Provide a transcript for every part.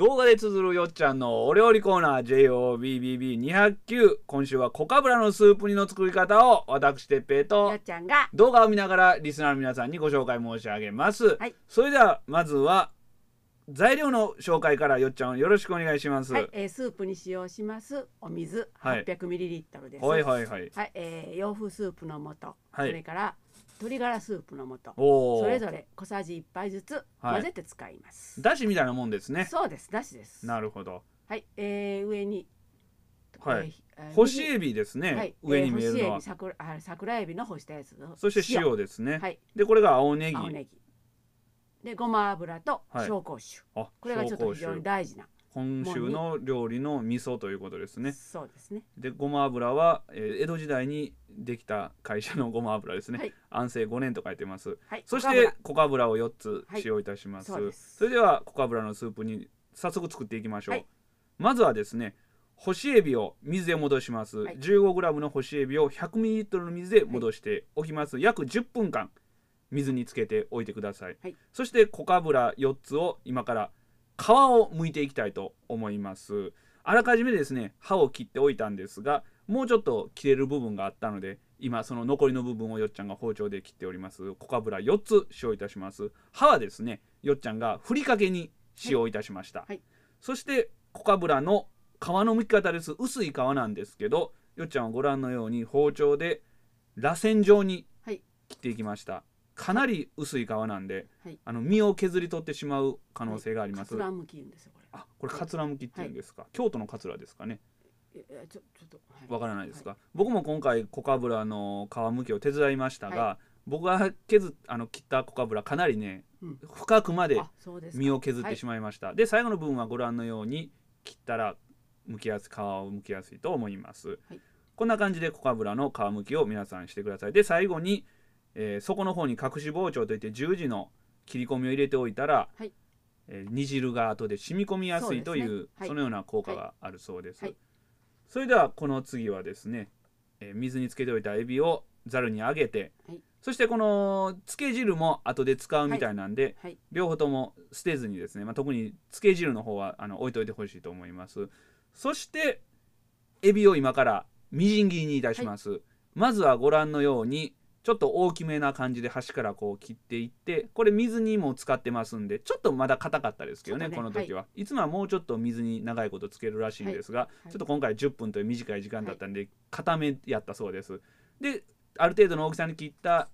動画で綴るよっちゃんのお料理コーナー JOBBB209 今週は小かぶらのスープ煮の作り方を私てっぺいとよっちゃんが動画を見ながらリスナーの皆さんにご紹介申し上げます、はい、それではまずは材料の紹介からよっちゃんよろしくお願いします。はい、えー、スープに使用しますお水800ミリリットルです。はい、はいはいはい。はい、えー、洋風スープの素、はい、それから鶏ガラスープの素それぞれ小さじ1杯ずつ混ぜて使います、だ、は、し、みたいなもんですねそうですだしですなるほどはい、えー、上にはい、えー、干しエビですね、はい、上に見えるのは、えー、あ桜エビの干したやつそして塩ですね、はい、でこれが青ネギでごま油と紹興酒、はい、これがちょっと非常に大事な今週の料理の味噌ということですね。そうですね。で、ごま油は、えー、江戸時代にできた会社の ごま油ですね。はい、安政5年と書いてます。はい、そして、コカブラを4つ使用いたします。はい、そすそれでは、コカブラのスープに早速作っていきましょう。まずはですね、干しエビを水で戻します。15g の干しエビを 100ml の水で戻しておきます。約10分間水につけておいてください。そして、コカブラ4つを今から皮を剥いていきたいと思いますあらかじめですね刃を切っておいたんですがもうちょっと切れる部分があったので今その残りの部分をよっちゃんが包丁で切っておりますコカブラ4つ使用いたします刃はですねよっちゃんがふりかけに使用いたしました、はいはい、そしてコカブラの皮の剥き方です薄い皮なんですけどよっちゃんはご覧のように包丁で螺旋状に切っていきました、はいかなり薄い皮なんで、はい、あの身を削り取ってしまう可能性があります。はい、カツラむきんですこれ。あ、これカツラむきって言うんですか。はい、京都のカツラですかね。いやちょちょっとわ、からないですか、僕も今回コカブラの皮むきを手伝いましたが、僕が削あの切ったコカブラかなりね、うん、深くまで身を削ってしまいました。で最後の部分はご覧のように切ったら剥きやすい皮を剥きやすいと思います。こんな感じでコカブラの皮むきを皆さんしてください。で最後にえー、この方に隠し包丁といって十字の切り込みを入れておいたら、はい、えー、煮汁が後で染み込みやすいという、ねはい、そのような効果があるそうです、はい、それではこの次はですね、えー、水につけておいたエビをざるにあげて、そしてこのつけ汁も後で使うみたいなんで、両方とも捨てずにですね、まあ、特につけ汁の方はあの置いといてほしいと思いますそしてエビを今からみじん切りにいたします、まずはご覧のようにちょっと大きめな感じで端からこう切っていってこれ水にも使ってますんでちょっとまだ硬かったですけどね、ね、この時は、はい、いつもはもうちょっと水に長いことつけるらしいんですが、はい、ちょっと今回10分という短い時間だったんで、固めやったそうですである程度の大きさに切った、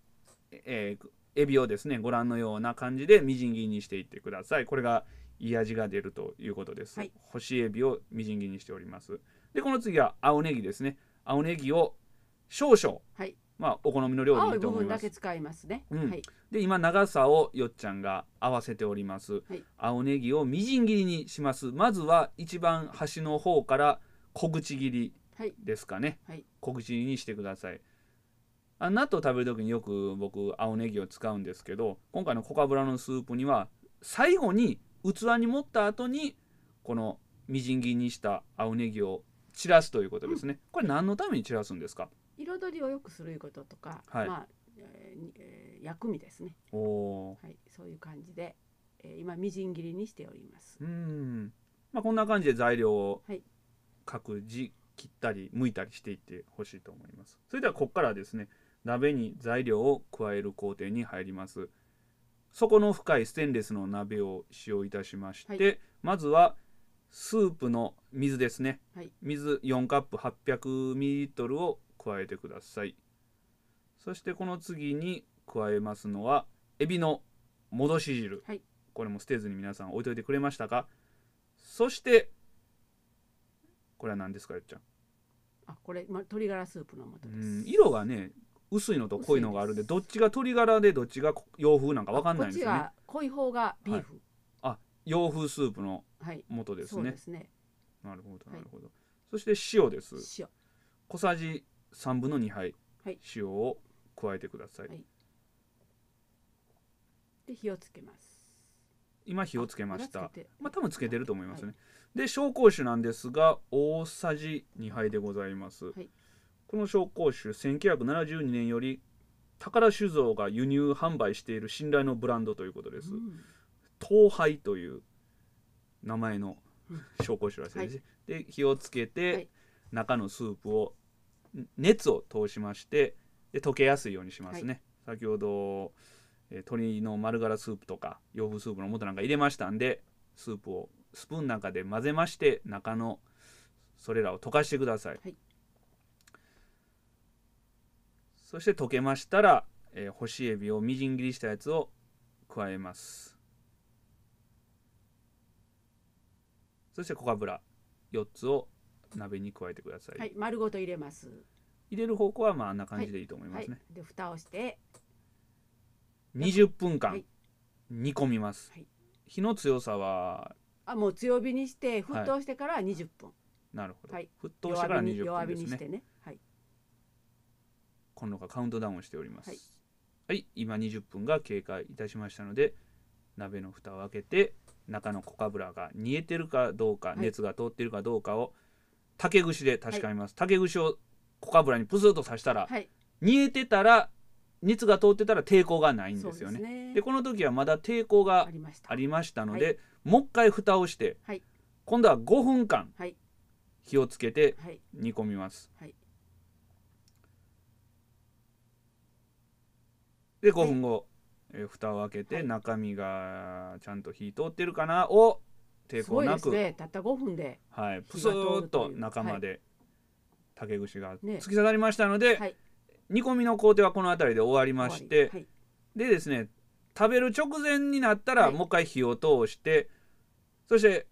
えー、エビをですねご覧のような感じでみじん切りにしていってくださいこれがいい味が出るということです、はい、干しエビをみじん切りにしておりますでこの次は青ネギですね青ネギを少々、はいまあ、お好みの量でと思います。使いますね。うで今長さをよっちゃんが合わせております、はい、青ネギをみじん切りにします。まずは一番端の方から小口切りですかね。はい、小口切りにしてください。あ納豆食べる時によく僕青ネギを使うんですけど今回のコカブラのスープには最後に器に盛った後にこのみじん切りにした青ネギを散らすということですね。うん、これ何のために散らすんですか彩りをよくするいうこととか、はい、まあ、えー、薬味ですねはい、そういう感じで、えー、今みじん切りにしておりますうん、まあ、こんな感じで材料を各自切ったり剥いたりしていってほしいと思いますそれではここからですね鍋に材料を加える工程に入ります底の深いステンレスの鍋を使用いたしまして、はい、まずはスープの水ですね、はい、水4カップ 800ml を加えてくださいそしてこの次に加えますのはエビの戻し汁、はい、これも捨てずに皆さん置いといてくれましたかそしてこれは何ですかよっちゃんあこれ、ま、鶏ガラスープの素です色がね薄いのと濃いのがあるんでどっちが鶏ガラでどっちが洋風なんか分かんないんですよね濃い方がビーフ、はい、あ洋風スープの素ですね、はい、すねなるほどなるほど、はい、そして塩です塩小さじ3分の2杯塩を加えてください、はいで火をつけます今火をつけましたまあ多分つけてると思いますね、で紹興酒なんですが大さじ2杯でございます、はいこの紹興酒1972年より宝酒造が輸入販売している信頼のブランドということです、うん東杯という名前の紹興酒らしいです、で火をつけて、はい中のスープを熱を通しましてで溶けやすいようにしますね、はい、先ほど、え鶏の丸柄スープとか洋風スープの素なんか入れましたんでスープをスプーンなんかで混ぜまして中のそれらを溶かしてください、はい、そして溶けましたら、えー、干しエビをみじん切りしたやつを加えますそして小かぶら4つを鍋に加えてください、はい、丸ごと入れます入れる方向はまああんな感じでいいと思いますね、はい、で蓋をして20分間煮込みます、火の強さはあもう強火にして沸騰してから20分、なるほど、はい、沸騰してから20分ですねしてね、はい、今度がカウントダウンしておりますはい、今20分が経過いたしましたので鍋の蓋を開けて中の小かぶらが煮えてるかどうか、熱が通ってるかどうかを、竹串で確かめます、竹串を小かにプスッと刺したら、はい、煮えてたら熱が通ってたら抵抗がないんですよね。で、ね、この時はまだ抵抗がありましたので、はい、もう一回蓋をして、はい、今度は5分間、火をつけて煮込みます。で5分後、えー、蓋を開けて中身がちゃんと火通ってるかなを抵抗なく、ね、たった5分で、はい、プスッと中まで竹串が突き刺さりましたので、ねはい、煮込みの工程はこの辺りで終わりまして、はい、でですね食べる直前になったらもう一回火を通して、そして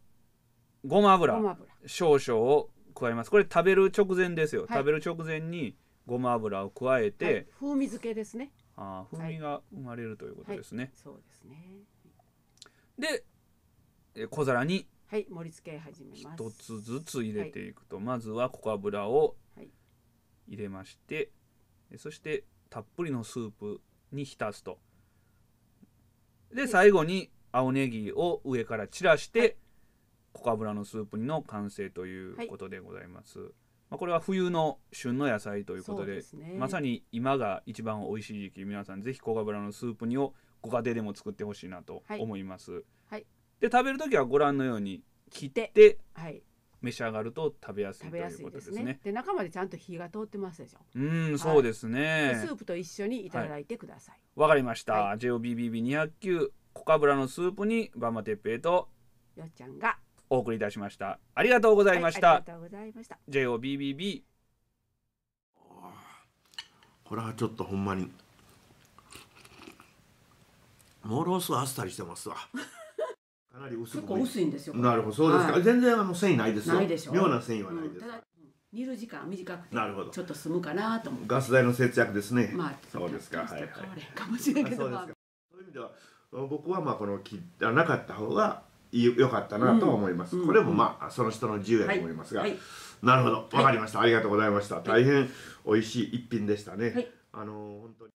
ごま油少々を加えますこれ食べる直前ですよ、食べる直前にごま油を加えて、風味付けですねあ風味が生まれるということですね、そうですねで小皿に盛り付け始めます一つずつ入れていくと、はい、まずはココアラを入れまして、はい、そしてたっぷりのスープに浸すとで最後に青ネギを上から散らして、はい、ココアラのスープの完成ということでございます、まあ、これは冬の旬の野菜ということで、ね、まさに今が一番美味しい時期皆さんぜひココアラのスープ煮をご家庭でも作ってほしいなと思います、はい、で食べる時はご覧のように切っては召し上がると食べやすいということですね。で、ね、中までちゃんと火が通ってますでしょ。うん、はい、そうですねで。スープと一緒にいただいてください。わ、はい、かりました。はい、JOBBB209 コカブラのスープにバマテッペイとよっちゃんがお送りいたしました。ありがとうございました。はい、ありがとうございました。JOBBB これはちょっとほんまにもろすあっさりしてますわ。かなり薄結構薄いんですよなるほどそうですか、はい、全然あの繊維ないですよないでしょ妙な繊維はないです、うん、煮る時間短くてなるほどちょっと済むかなと思っガス代の節約ですねまあそうですかはいはいかもしれんけど、まあ、そういう意味では僕はまあこの切らなかった方が良かったなと思います、うん、これもまあ、その人の自由やと思いますが、はいなるほどわかりました、ありがとうございました大変美味しい一品でしたね、あの本当に